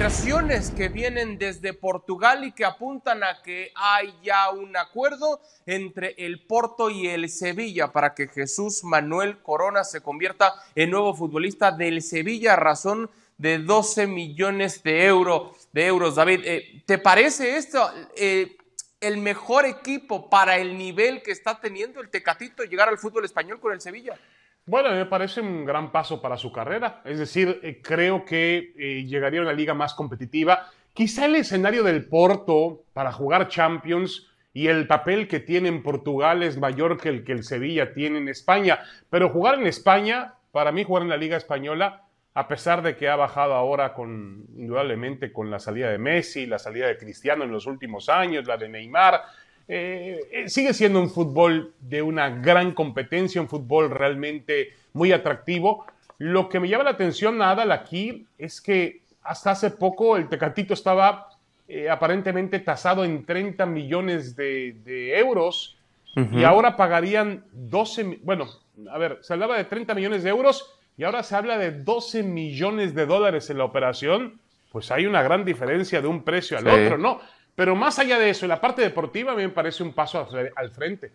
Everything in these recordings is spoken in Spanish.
versiones que vienen desde Portugal y que apuntan a que hay ya un acuerdo entre el Porto y el Sevilla para que Jesús Manuel Corona se convierta en nuevo futbolista del Sevilla, a razón de 12 millones de, de euros. David, eh, ¿te parece esto eh, el mejor equipo para el nivel que está teniendo el Tecatito llegar al fútbol español con el Sevilla? Bueno, me parece un gran paso para su carrera. Es decir, eh, creo que eh, llegaría a una liga más competitiva. Quizá el escenario del Porto para jugar Champions y el papel que tiene en Portugal es mayor que el que el Sevilla tiene en España. Pero jugar en España, para mí jugar en la Liga Española, a pesar de que ha bajado ahora con, indudablemente, con la salida de Messi, la salida de Cristiano en los últimos años, la de Neymar, eh, eh, sigue siendo un fútbol de una gran competencia, un fútbol realmente muy atractivo. Lo que me llama la atención, Adal, aquí es que hasta hace poco el Tecatito estaba eh, aparentemente tasado en 30 millones de, euros y ahora pagarían 12, bueno, a ver, se hablaba de 30 millones de euros y ahora se habla de 12 millones de dólares en la operación, pues hay una gran diferencia de un precio al otro, ¿no? Pero más allá de eso, en la parte deportiva a mí me parece un paso al frente.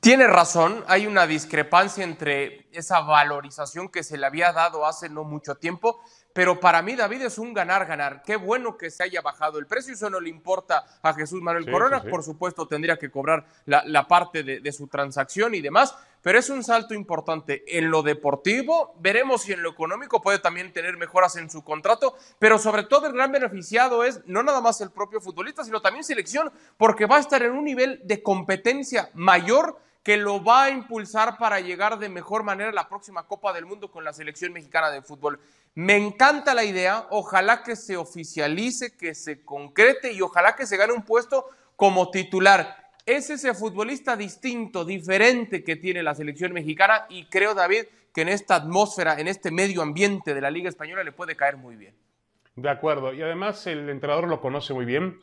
Tiene razón, hay una discrepancia entre esa valorización que se le había dado hace no mucho tiempo, pero para mí David es un ganar-ganar. Qué bueno que se haya bajado el precio, eso no le importa a Jesús Manuel Corona, por supuesto tendría que cobrar la, parte de, de su transacción y demás, pero es un salto importante en lo deportivo. Veremos si en lo económico puede también tener mejoras en su contrato, pero sobre todo el gran beneficiado es no nada más el propio futbolista, sino también selección, porque va a estar en un nivel de competencia mayor que lo va a impulsar para llegar de mejor manera a la próxima Copa del Mundo con la selección mexicana de fútbol. Me encanta la idea, ojalá que se oficialice, que se concrete y ojalá que se gane un puesto como titular es ese futbolista distinto, diferente que tiene la selección mexicana y creo, David, que en esta atmósfera, en este medio ambiente de la Liga Española le puede caer muy bien. De acuerdo, y además el entrenador lo conoce muy bien,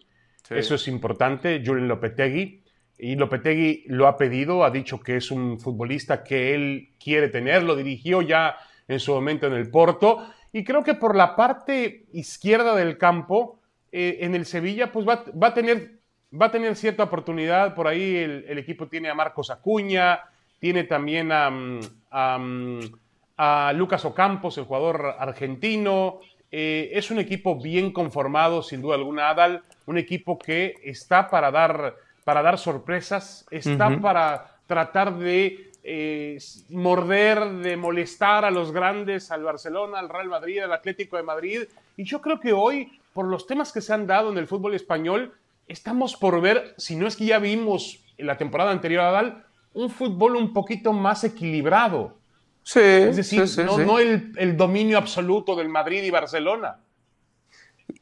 eso es importante, Julian Lopetegui, y Lopetegui lo ha pedido, ha dicho que es un futbolista que él quiere tener, lo dirigió ya en su momento en el Porto, y creo que por la parte izquierda del campo, eh, en el Sevilla, pues va a tener va a tener cierta oportunidad. Por ahí el, equipo tiene a Marcos Acuña, tiene también a, mm, mm, Lucas Ocampos, el jugador argentino. Eh, es un equipo bien conformado, sin duda alguna, Adal. Un equipo que está para dar, para dar sorpresas, está para tratar de eh, morder, de molestar a los grandes, al Barcelona, al Real Madrid, al Atlético de Madrid. Y yo creo que hoy, por los temas que se han dado en el fútbol español, estamos por ver, si no es que ya vimos en la temporada anterior a Dal, un fútbol un poquito más equilibrado. Sí. Es decir, no, el, dominio absoluto del Madrid y Barcelona.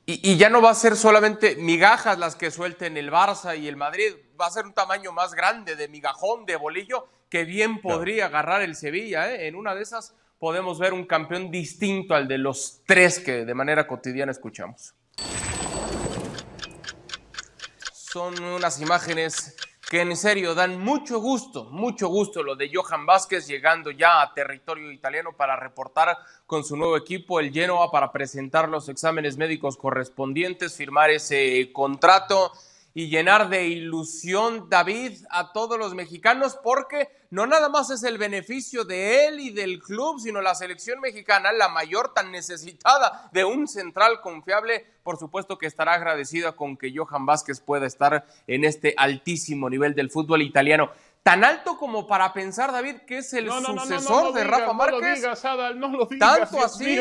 Y, ya no va a ser solamente migajas las que suelten el Barça y el Madrid, va a ser un tamaño más grande de migajón, de bolillo, que bien podría agarrar el Sevilla. ¿eh? En una de esas podemos ver un campeón distinto al de los tres que de manera cotidiana escuchamos. son unas imágenes que en serio dan mucho gusto, mucho gusto lo de Johan Vázquez llegando ya a territorio italiano para reportar con su nuevo equipo el Genoa para presentar los exámenes médicos correspondientes, firmar ese contrato y llenar de ilusión David a todos los mexicanos porque no nada más es el beneficio de él y del club, sino la selección mexicana, la mayor tan necesitada de un central confiable, por supuesto que estará agradecida con que Johan Vázquez pueda estar en este altísimo nivel del fútbol italiano tan alto como para pensar, David, que es el sucesor de Rafa Márquez. No lo digas, Adal, no lo digas. Tanto así.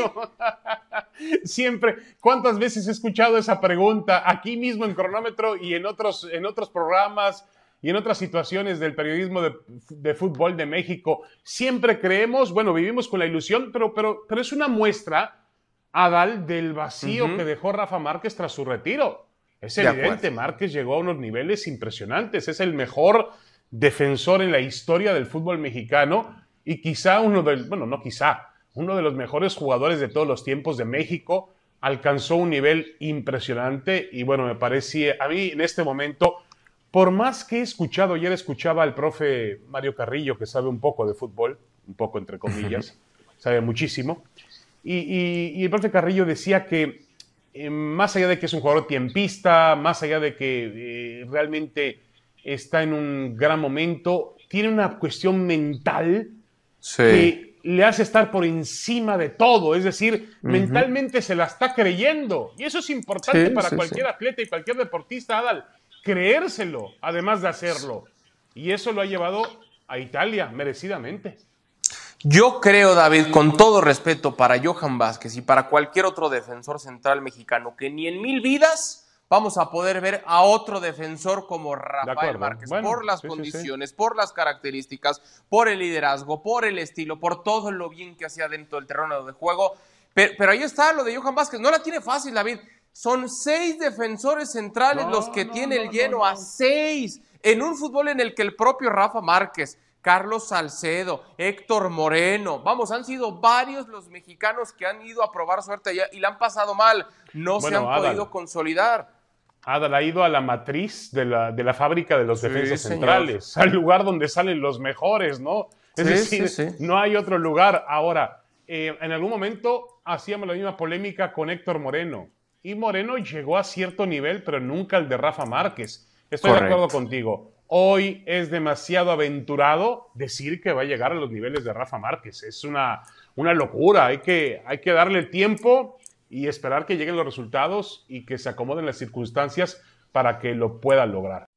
Siempre, ¿cuántas veces he escuchado esa pregunta aquí mismo en cronómetro y en otros, en otros programas? Y en otras situaciones del periodismo de, fútbol de México, siempre creemos, bueno, vivimos con la ilusión, pero, pero, pero es una muestra, Adal, del vacío que dejó Rafa Márquez tras su retiro. Es evidente, Márquez llegó a unos niveles impresionantes, es el mejor defensor en la historia del fútbol mexicano y quizá uno del, bueno, no quizá, uno de los mejores jugadores de todos los tiempos de México, alcanzó un nivel impresionante y bueno, me parece a mí en este momento, por más que he escuchado, ayer escuchaba al profe Mario Carrillo, que sabe un poco de fútbol, un poco entre comillas, sabe muchísimo, y, el profe Carrillo decía que eh, más allá de que es un jugador tiempista, más allá de que eh, realmente está en un gran momento, tiene una cuestión mental que le hace estar por encima de todo, es decir, mentalmente se la está creyendo. Y eso es importante para cualquier atleta y cualquier deportista, Adal, creérselo, además de hacerlo. Y eso lo ha llevado a Italia, merecidamente. Yo creo, David, con todo respeto para Johan Vázquez y para cualquier otro defensor central mexicano, que ni en mil vidas vamos a poder ver a otro defensor como Rafael Márquez por las condiciones, por las características, por el liderazgo, por el estilo, por todo lo bien que hacía dentro del terreno de juego. Pero, ahí está lo de Johan Vázquez. No la tiene fácil, David. Son seis defensores centrales los que tiene el lleno a seis en un fútbol en el que el propio Rafa Márquez. Carlos Salcedo, Héctor Moreno. Vamos, han sido varios los mexicanos que han ido a probar suerte allá y la han pasado mal. No se han podido consolidar. Ah, ha ido a la matriz de la, de la fábrica de los defensas centrales, al lugar donde salen los mejores, ¿no? Es decir, no hay otro lugar. Ahora, eh, en algún momento hacíamos la misma polémica con Héctor Moreno. Y Moreno llegó a cierto nivel, pero nunca el de Rafa Márquez. Estoy de acuerdo contigo. Hoy es demasiado aventurado decir que va a llegar a los niveles de Rafa Márquez. Es una, una locura. Hay que, hay que darle tiempo y esperar que lleguen los resultados y que se acomoden las circunstancias para que lo puedan lograr.